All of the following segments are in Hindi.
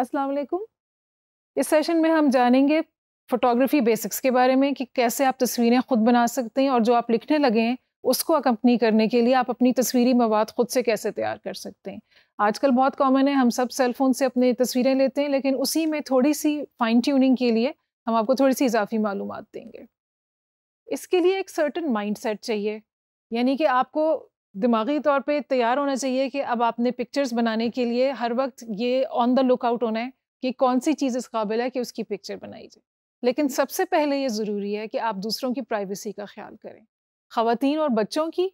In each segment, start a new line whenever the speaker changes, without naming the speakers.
अस्सलाम वालेकुम इस सेशन में हम जानेंगे फ़ोटोग्राफी बेसिक्स के बारे में कि कैसे आप तस्वीरें ख़ुद बना सकते हैं और जो आप लिखने लगे हैं उसको अकम्पनी करने के लिए आप अपनी तस्वीरी मवाद ख़ुद से कैसे तैयार कर सकते हैं आजकल बहुत कॉमन है हम सब सेल फ़ोन से अपनी तस्वीरें लेते हैं लेकिन उसी में थोड़ी सी फ़ाइन ट्यूनिंग के लिए हम आपको थोड़ी सी इजाफी मालूम देंगे इसके लिए एक सर्टन माइंड सेट चाहिए यानी कि आपको दिमागी तौर पे तैयार होना चाहिए कि अब आपने पिक्चर्स बनाने के लिए हर वक्त ये ऑन द लुक आउट होना है कि कौन सी चीज़ इस काबिल है कि उसकी पिक्चर बनाई जाए लेकिन सबसे पहले ये ज़रूरी है कि आप दूसरों की प्राइवेसी का ख्याल करें ख़वातीन और बच्चों की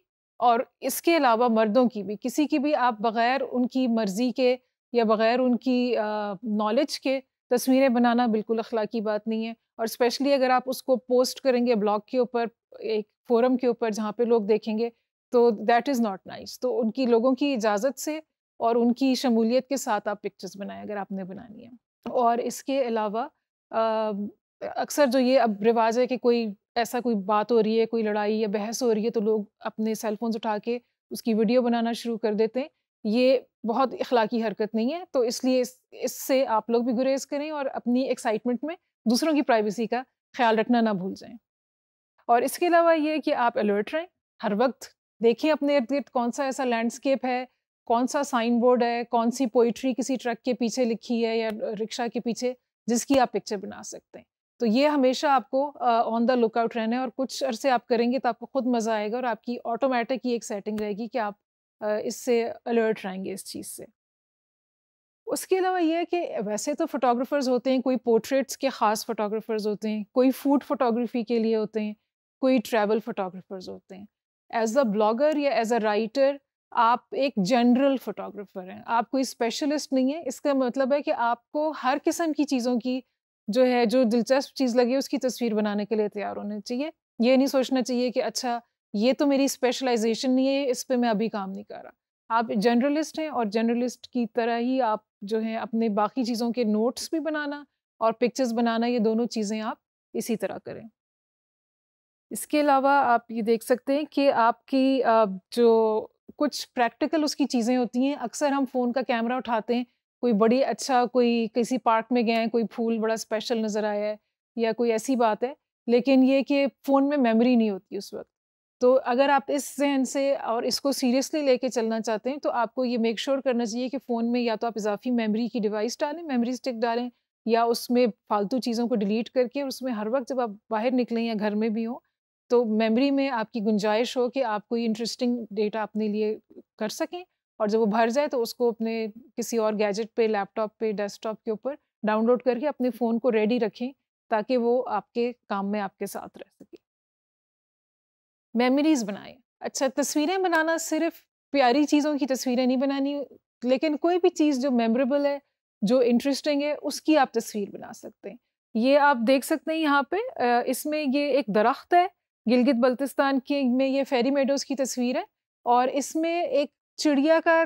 और इसके अलावा मर्दों की भी किसी की भी आप बग़ैर उनकी मर्ज़ी के या बग़ैर उनकी नॉलेज के तस्वीरें बनाना बिल्कुल अखलाकी बात नहीं है और स्पेशली अगर आप उसको पोस्ट करेंगे ब्लॉग के ऊपर एक फोरम के ऊपर जहाँ पे लोग देखेंगे तो दैट इज़ नॉट नाइस तो उनकी लोगों की इजाज़त से और उनकी शमूलियत के साथ आप पिक्चर्स बनाएं अगर आपने बनानी है और इसके अलावा अक्सर जो ये अब रिवाज है कि कोई ऐसा कोई बात हो रही है कोई लड़ाई या बहस हो रही है तो लोग अपने सेल उठा के उसकी वीडियो बनाना शुरू कर देते हैं ये बहुत इखलाकी हरकत नहीं है तो इसलिए इससे इस आप लोग भी गुरेज करें और अपनी एक्साइटमेंट में दूसरों की प्राइवेसी का ख्याल रखना ना भूल जाएं और इसके अलावा ये कि आप अलर्ट रहें हर वक्त देखिए अपने इर्द गिर्द कौन सा ऐसा लैंडस्केप है कौन सा साइन बोर्ड है कौन सी पोइट्री किसी ट्रक के पीछे लिखी है या रिक्शा के पीछे जिसकी आप पिक्चर बना सकते हैं तो ये हमेशा आपको ऑन द लुकआउट रहना है और कुछ अरसे आप करेंगे तो आपको खुद मज़ा आएगा और आपकी ऑटोमेटिक ही एक सेटिंग रहेगी कि आप इससे अलर्ट रहेंगे इस चीज़ से उसके अलावा यह है कि वैसे तो फोटोग्राफर्स होते हैं कोई पोर्ट्रेट्स के ख़ास फोटोग्राफर्स होते हैं कोई फूड फोटोग्राफी के लिए होते हैं कोई ट्रैवल फोटोग्राफर्स होते हैं एज अ ब्लॉगर या एज अ राइटर आप एक जनरल फोटोग्राफर हैं आप कोई स्पेशलिस्ट नहीं है इसका मतलब है कि आपको हर किस्म की चीज़ों की जो है जो दिलचस्प चीज़ लगी उसकी तस्वीर बनाने के लिए तैयार होना चाहिए ये नहीं सोचना चाहिए कि अच्छा ये तो मेरी स्पेशलाइजेशन नहीं है इस पर मैं अभी काम नहीं कर रहा आप जनरलिस्ट हैं और जनरलिस्ट की तरह ही आप जो है अपने बाकी चीज़ों के नोट्स भी बनाना और पिक्चर्स बनाना ये दोनों चीज़ें आप इसी तरह करें इसके अलावा आप ये देख सकते हैं कि आपकी जो कुछ प्रैक्टिकल उसकी चीज़ें होती हैं अक्सर हम फ़ोन का कैमरा उठाते हैं कोई बड़ी अच्छा कोई किसी पार्क में गए हैं कोई फूल बड़ा स्पेशल नज़र आया है या कोई ऐसी बात है लेकिन ये कि फ़ोन में मेमोरी नहीं होती उस वक्त तो अगर आप इस जहन से और इसको सीरियसली लेके चलना चाहते हैं तो आपको ये मेक श्योर sure करना चाहिए कि फ़ोन में या तो आप इजाफी मेमोरी की डिवाइस डालें मेमोरी स्टिक डालें या उसमें फ़ालतू चीज़ों को डिलीट करके और उसमें हर वक्त जब आप बाहर निकलें या घर में भी हों तो मेमोरी में आपकी गुंजाइश हो कि आप कोई इंटरेस्टिंग डेटा अपने लिए कर सकें और जब वो भर जाए तो उसको अपने किसी और गैजेट पे लैपटॉप पे डेस्कटॉप के ऊपर डाउनलोड करके अपने फ़ोन को रेडी रखें ताकि वो आपके काम में आपके साथ रह सके मेमोरीज बनाएं अच्छा तस्वीरें बनाना सिर्फ प्यारी चीज़ों की तस्वीरें नहीं बनानी लेकिन कोई भी चीज़ जो मेमोरेबल है जो इंटरेस्टिंग है उसकी आप तस्वीर बना सकते हैं ये आप देख सकते हैं यहाँ पे इसमें ये एक दरख्त है गिलगित बल्तिस्तान के में ये फेरी मेडोज की तस्वीर है और इसमें एक चिड़िया का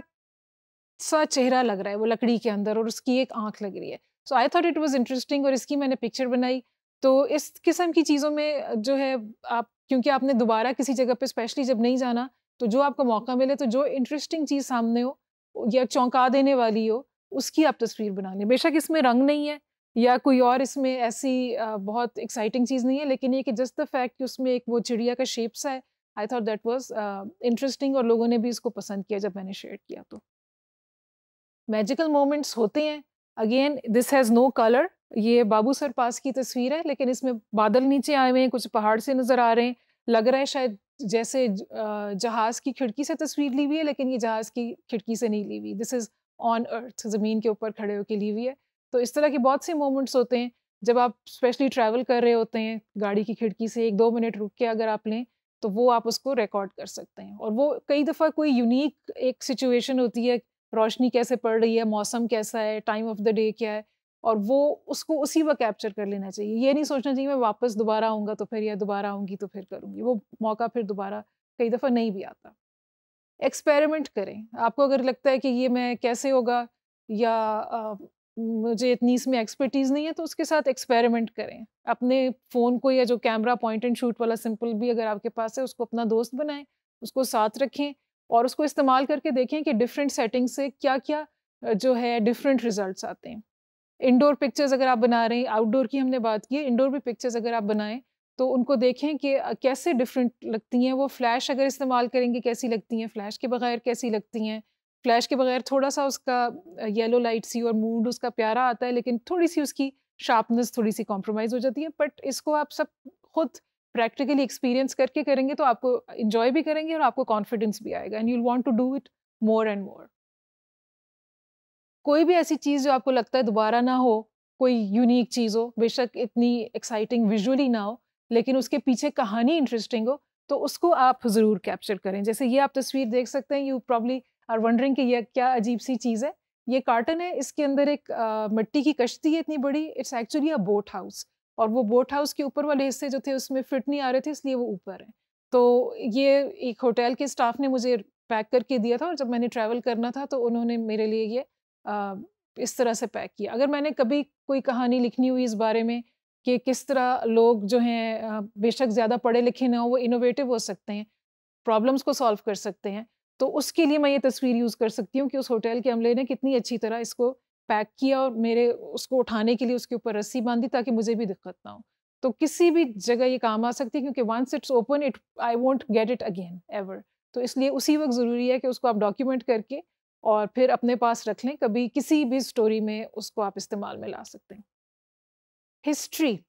सा चेहरा लग रहा है वो लकड़ी के अंदर और उसकी एक आंख लग रही है so I thought it was interesting और इसकी मैंने पिक्चर बनाई तो इस किस्म की चीज़ों में जो है आप क्योंकि आपने दोबारा किसी जगह पे स्पेशली जब नहीं जाना तो जो आपको मौका मिले तो जो इंटरेस्टिंग चीज़ सामने हो या चौंका देने वाली हो उसकी आप तस्वीर बना लें बेशक इसमें रंग नहीं है या कोई और इसमें ऐसी बहुत एक्साइटिंग चीज़ नहीं है लेकिन ये कि जस्ट द फैक्ट कि उसमें एक वो चिड़िया का शेप्स है I thought that was interesting और लोगों ने भी इसको पसंद किया जब मैंने शेयर किया तो मैजिकल मोमेंट्स होते हैं again this has no colour ये बाबू सर पास की तस्वीर है लेकिन इसमें बादल नीचे आए हुए हैं कुछ पहाड़ से नज़र आ रहे हैं लग रहा है शायद जैसे जहाज़ की खिड़की से तस्वीर ली हुई है लेकिन ये जहाज़ की खिड़की से नहीं ली हुई दिस इज़ ऑन अर्थ ज़मीन के ऊपर खड़े होकर ली हुई है तो इस तरह के बहुत से मोमेंट्स होते हैं जब आप स्पेशली ट्रैवल कर रहे होते हैं गाड़ी की खिड़की से एक दो मिनट रुक के अगर आप लें तो वो आप उसको रिकॉर्ड कर सकते हैं और वो कई दफ़ा कोई यूनिक एक सिचुएशन होती है रोशनी कैसे पड़ रही है मौसम कैसा है टाइम ऑफ द डे क्या है और वो उसको उसी वक्त कैप्चर कर लेना चाहिए ये नहीं सोचना चाहिए मैं वापस दोबारा आऊँगा तो फिर या दोबारा आऊँगी तो फिर करूँगी वो मौका फिर दोबारा कई दफ़ा नहीं भी आता एक्सपेरिमेंट करें आपको अगर लगता है कि ये मैं कैसे होगा या मुझे इतनी इसमें एक्सपर्टीज़ नहीं है तो उसके साथ एक्सपेरिमेंट करें अपने फ़ोन को या जो कैमरा पॉइंट एंड शूट वाला सिंपल भी अगर आपके पास है उसको अपना दोस्त बनाएं उसको साथ रखें और उसको इस्तेमाल करके देखें कि डिफरेंट सेटिंग से क्या क्या जो है डिफरेंट रिजल्ट आते हैं इंडोर पिक्चर्स अगर आप बना रहे हैं आउटडोर की हमने बात की इंडोर भी पिक्चर्स अगर आप बनाएं तो उनको देखें कि कैसे डिफरेंट लगती हैं वो फ्लैश अगर इस्तेमाल करेंगे कैसी लगती हैं फ्लैश के बगैर कैसी लगती हैं फ्लैश के बगैर थोड़ा सा उसका येलो लाइट सी और मूड उसका प्यारा आता है लेकिन थोड़ी सी उसकी शार्पनेस थोड़ी सी कॉम्प्रोमाइज़ हो जाती है बट इसको आप सब खुद प्रैक्टिकली एक्सपीरियंस करके करेंगे तो आपको इन्जॉय भी करेंगे और आपको कॉन्फिडेंस भी आएगा and you want to do it more and more कोई भी ऐसी चीज़ जो आपको लगता है दोबारा ना हो कोई यूनिक चीज़ हो बेशक इतनी एक्साइटिंग विजुअली ना हो लेकिन उसके पीछे कहानी इंटरेस्टिंग हो तो उसको आप ज़रूर कैप्चर करें जैसे ये आप तस्वीर देख सकते हैं यू प्रॉब्ली आर वंडरिंग कि यह क्या अजीब सी चीज़ है ये कार्टन है इसके अंदर एक आ, मिट्टी की कश्ती है इतनी बड़ी it's actually a boat house और वो बोट हाउस के ऊपर वाले हिस्से जो थे उसमें फिट नहीं आ रहे थे इसलिए वो ऊपर है तो ये एक होटल के स्टाफ ने मुझे पैक करके दिया था और जब मैंने ट्रैवल करना था तो उन्होंने मेरे लिए ये आ, इस तरह से पैक किया अगर मैंने कभी कोई कहानी लिखनी हुई इस बारे में कि किस तरह लोग जो हैं बेशक ज़्यादा पढ़े लिखे ना हो वो इनोवेटिव हो सकते हैं प्रॉब्लम्स को सॉल्व कर सकते हैं तो उसके लिए मैं ये तस्वीर यूज़ कर सकती हूँ कि उस होटल के अमले ने कितनी अच्छी तरह इसको पैक किया और मेरे उसको उठाने के लिए उसके ऊपर रस्सी बांधी ताकि मुझे भी दिक्कत ना हो तो किसी भी जगह ये काम आ सकती है क्योंकि once it's open it I won't get it again ever तो इसलिए उसी वक्त ज़रूरी है कि उसको आप डॉक्यूमेंट करके और फिर अपने पास रख लें कभी किसी भी स्टोरी में उसको आप इस्तेमाल में ला सकते हैं हिस्ट्री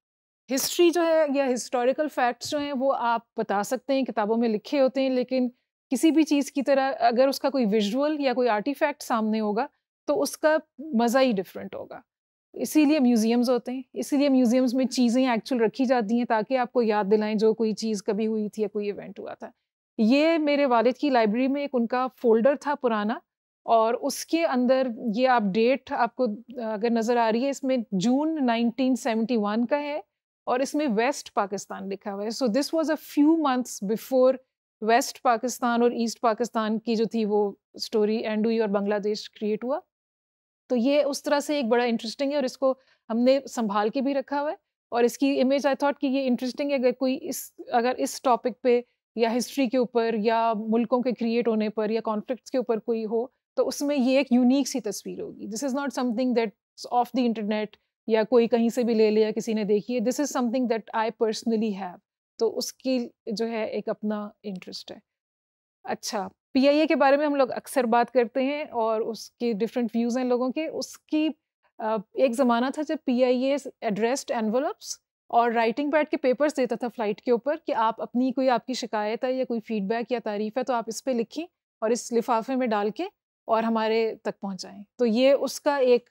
हिस्ट्री जो है या हिस्टोरिकल फैक्ट्स जो हैं वो आप बता सकते हैं किताबों में लिखे होते हैं लेकिन किसी भी चीज़ की तरह अगर उसका कोई विजुअल या कोई आर्टिफैक्ट सामने होगा तो उसका मज़ा ही डिफरेंट होगा इसीलिए म्यूज़ियम्स होते हैं इसीलिए म्यूज़ियम्स में चीज़ें एक्चुअल रखी जाती हैं ताकि आपको याद दिलाएं जो कोई चीज़ कभी हुई थी या कोई इवेंट हुआ था ये मेरे वालिद की लाइब्रेरी में एक उनका फोल्डर था पुराना और उसके अंदर ये आप डेट आपको अगर नज़र आ रही है इसमें जून 1971 का है और इसमें वेस्ट पाकिस्तान लिखा हुआ है so this was a few months before west Pakistan और ईस्ट पाकिस्तान की जो थी वो स्टोरी एंड हुई और बांग्लादेश क्रिएट हुआ तो ये उस तरह से एक बड़ा इंटरेस्टिंग है और इसको हमने संभाल के भी रखा हुआ है और इसकी इमेज आई थॉट कि ये इंटरेस्टिंग है अगर कोई इस अगर इस टॉपिक पे या हिस्ट्री के ऊपर या मुल्कों के क्रिएट होने पर या कॉन्फ्लिक्ट के ऊपर कोई हो तो उसमें ये एक यूनिक सी तस्वीर होगी this is not something that off the internet या कोई कहीं से भी ले लिया किसी ने देखी है this is something that I personally have तो उसकी जो है एक अपना इंटरेस्ट है अच्छा पीआईए के बारे में हम लोग अक्सर बात करते हैं और उसके डिफरेंट व्यूज़ हैं लोगों के उसकी एक ज़माना था जब पीआईए एड्रेस्ड एनवलप्स और राइटिंग पैड के पेपर्स देता था फ्लाइट के ऊपर कि आप अपनी कोई आपकी शिकायत है या कोई फीडबैक या तारीफ है तो आप इस पर लिखें और इस लिफाफे में डाल के और हमारे तक पहुँचाएँ तो ये उसका एक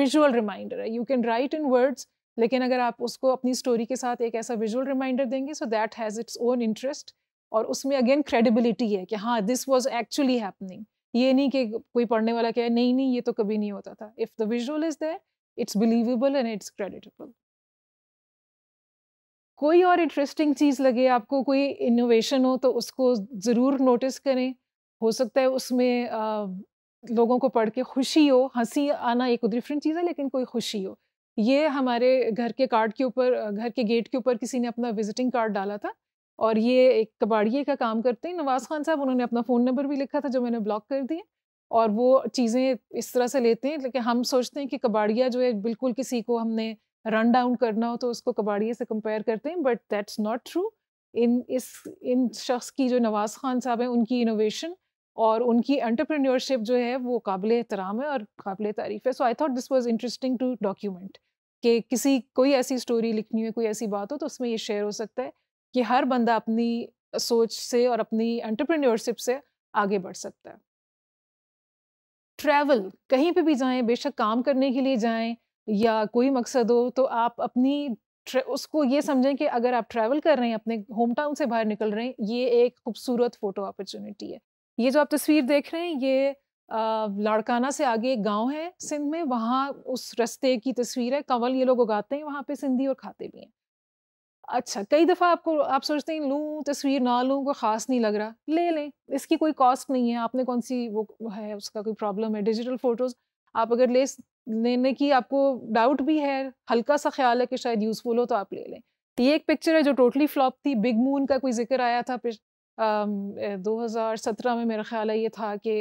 विजुअल रिमाइंडर है you can write in words लेकिन अगर आप उसको अपनी स्टोरी के साथ एक ऐसा विजुअल रिमाइंडर देंगे so that has its own interest और उसमें अगेन क्रेडिबिलिटी है कि हाँ दिस वॉज एक्चुअली हैपनिंग ये नहीं कि कोई पढ़ने वाला क्या है नहीं नहीं ये तो कभी नहीं होता था if the visual is there it's believable and it's creditable कोई और इंटरेस्टिंग चीज़ लगे आपको कोई इनोवेशन हो तो उसको ज़रूर नोटिस करें हो सकता है उसमें आ, लोगों को पढ़ के खुशी हो हंसी आना एक डिफरेंट चीज़ है लेकिन कोई खुशी हो ये हमारे घर के कार्ड के ऊपर घर के गेट के ऊपर किसी ने अपना विजिटिंग कार्ड डाला था और ये एक कबाड़िए का काम करते हैं नवाज़ खान साहब उन्होंने अपना फ़ोन नंबर भी लिखा था जो मैंने ब्लॉक कर दिया और वो चीज़ें इस तरह से लेते हैं लेकिन हम सोचते हैं कि कबाड़िया जो है बिल्कुल किसी को हमने रन डाउन करना हो तो उसको कबाड़िए से कंपेयर करते हैं but that's not true in इस इन शख्स की जो नवाज़ खान साहब हैं उनकी इनोवेशन और उनकी एंटरप्रेन्योरशिप जो है वो काबिल एहतराम है और काबिल तारीफ़ है so I thought this was interesting to document कि किसी कोई ऐसी स्टोरी लिखनी है कोई ऐसी बात हो तो उसमें ये शेयर हो सकता है कि हर बंदा अपनी सोच से और अपनी एंटरप्रेन्योरशिप से आगे बढ़ सकता है ट्रैवल कहीं पे भी जाएं बेशक काम करने के लिए जाएं या कोई मकसद हो तो आप अपनी उसको ये समझें कि अगर आप ट्रैवल कर रहे हैं अपने होम टाउन से बाहर निकल रहे हैं ये एक खूबसूरत फ़ोटो अपॉर्चुनिटी है ये जो आप तस्वीर देख रहे हैं ये लाड़काना से आगे एक गांव है सिंध में वहाँ उस रस्ते की तस्वीर है कंवल ये लोग उगाते हैं वहाँ पे सिंधी और खाते भी हैं अच्छा कई दफ़ा आपको आप सोचते हैं लूँ तस्वीर ना लूँ कोई ख़ास नहीं लग रहा ले लें इसकी कोई कॉस्ट नहीं है आपने कौन सी वो है उसका कोई प्रॉब्लम है डिजिटल फ़ोटोज़ आप अगर ले लेने की आपको डाउट भी है हल्का सा ख्याल है कि शायद यूज़फुल हो तो आप ले लें ये एक पिक्चर है जो टोटली फ्लॉप थी बिग मून का कोई जिक्र आया था 2017 में मेरा ख्याल है ये था कि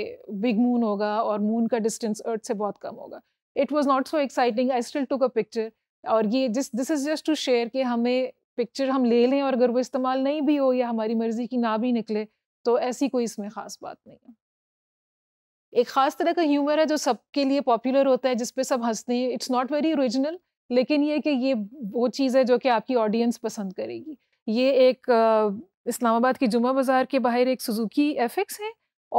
बिग मून होगा और मून का डिस्टेंस अर्थ से बहुत कम होगा it was not so exciting I still took a picture और ये जिस this is just to share कि हमें पिक्चर हम ले लें और अगर वो इस्तेमाल नहीं भी हो या हमारी मर्ज़ी की ना भी निकले तो ऐसी कोई इसमें ख़ास बात नहीं है एक ख़ास तरह का ह्यूमर है जो सबके लिए पॉपुलर होता है जिसपे सब हंसते हैं इट्स नॉट वेरी ओरिजिनल लेकिन ये कि ये वो चीज़ है जो कि आपकी ऑडियंस पसंद करेगी ये एक इस्लामाबाद की जुमा बाज़ार के बाहर एक सुजुकी एफ है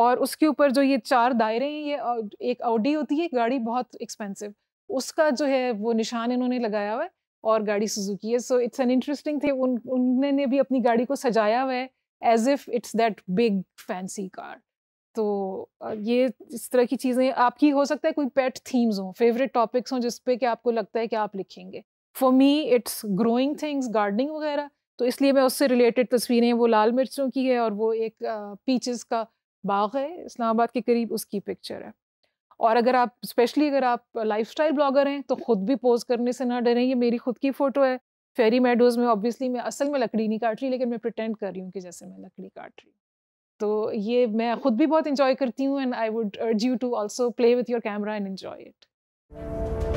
और उसके ऊपर जो ये चार दायरे हैं ये एक ऑडी होती है गाड़ी बहुत एक्सपेंसिव उसका जो है वो निशान इन्होंने लगाया हुआ है और गाड़ी सुजुकी है so it's an interesting thing उन उन्होंने भी अपनी गाड़ी को सजाया हुआ है as if it's that big fancy car तो ये इस तरह की चीज़ें आपकी हो सकता है कोई पेट थीम्स हों फेवरेट टॉपिक्स हों जिस कि आपको लगता है कि आप लिखेंगे for me it's growing things gardening वगैरह तो इसलिए मैं उससे रिलेटेड तस्वीरें वो लाल मिर्चों की है और वो एक पीचेस का बाग है इस्लामाबाद के करीब उसकी पिक्चर है और अगर आप स्पेशली अगर आप लाइफस्टाइल ब्लॉगर हैं तो ख़ुद भी पोज करने से ना डरें ये मेरी खुद की फ़ोटो है फेरी मेडोज़ में ऑब्वियसली मैं असल में लकड़ी नहीं काट रही लेकिन मैं प्रटेंड कर रही हूँ कि जैसे मैं लकड़ी काट रही हूँ तो ये मैं ख़ुद भी बहुत इंजॉय करती हूँ and I would urge you to also play with your camera and enjoy it